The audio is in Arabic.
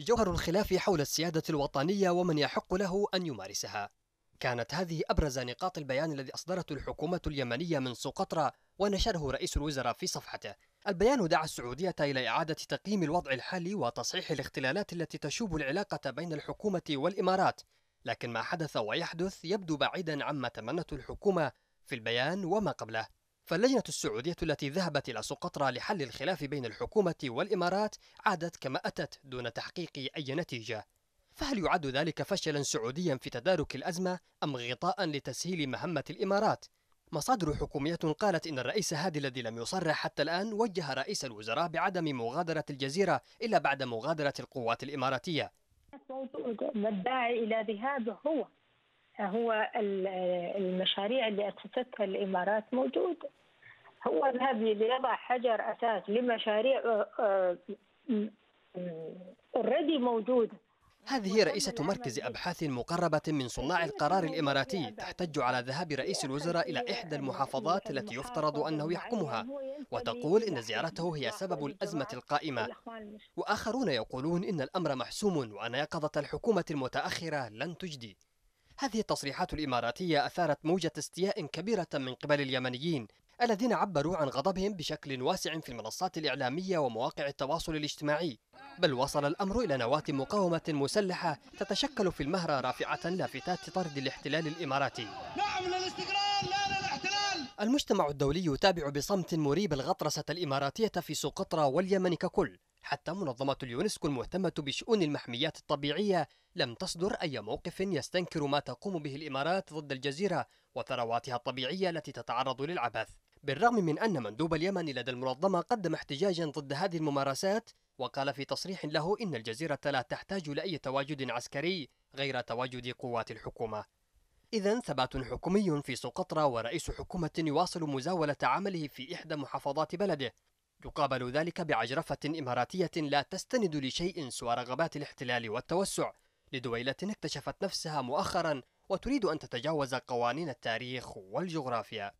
جوهر الخلاف حول السيادة الوطنية ومن يحق له أن يمارسها كانت هذه أبرز نقاط البيان الذي أصدرته الحكومة اليمنية من سقطرى ونشره رئيس الوزراء في صفحته البيان دعا السعودية إلى إعادة تقييم الوضع الحالي وتصحيح الاختلالات التي تشوب العلاقة بين الحكومة والإمارات لكن ما حدث ويحدث يبدو بعيدا عما تمنته الحكومة في البيان وما قبله فاللجنة السعودية التي ذهبت إلى سقطرى لحل الخلاف بين الحكومة والإمارات عادت كما أتت دون تحقيق أي نتيجة فهل يعد ذلك فشلا سعوديا في تدارك الأزمة أم غطاء لتسهيل مهمة الإمارات؟ مصادر حكومية قالت إن الرئيس هادي الذي لم يصرح حتى الآن وجه رئيس الوزراء بعدم مغادرة الجزيرة إلا بعد مغادرة القوات الإماراتية الداعي إلى ذهابه هو هو المشاريع اللي أسستها الإمارات موجودة هو ذهب ليضع حجر أساس لمشاريع اوريدي آه، آه، موجودة هذه رئيسة مركز أبحاث مقربة من صناع القرار الإماراتي تحتج على ذهاب رئيس الوزراء إلى إحدى المحافظات التي يفترض أنه يحكمها وتقول إن زيارته هي سبب الأزمة القائمة وآخرون يقولون إن الأمر محسوم وأن يقظة الحكومة المتأخرة لن تجدي هذه التصريحات الإماراتية أثارت موجة استياء كبيرة من قبل اليمنيين الذين عبروا عن غضبهم بشكل واسع في المنصات الإعلامية ومواقع التواصل الاجتماعي بل وصل الأمر إلى نواة مقاومة مسلحة تتشكل في المهرة رافعة لافتات طرد الاحتلال الإماراتي نعم للاستقرار لا للاحتلال المجتمع الدولي يتابع بصمت مريب الغطرسة الإماراتية في سقطرى واليمن ككل حتى منظمة اليونسكو المهتمة بشؤون المحميات الطبيعية لم تصدر أي موقف يستنكر ما تقوم به الإمارات ضد الجزيرة وثرواتها الطبيعية التي تتعرض للعبث بالرغم من أن مندوب اليمن لدى المنظمة قدم احتجاجا ضد هذه الممارسات وقال في تصريح له إن الجزيرة لا تحتاج لأي تواجد عسكري غير تواجد قوات الحكومة إذا ثبات حكومي في سقطرى ورئيس حكومة يواصل مزاولة عمله في إحدى محافظات بلده يقابل ذلك بعجرفة إماراتية لا تستند لشيء سوى رغبات الاحتلال والتوسع لدويلة اكتشفت نفسها مؤخرا وتريد أن تتجاوز قوانين التاريخ والجغرافيا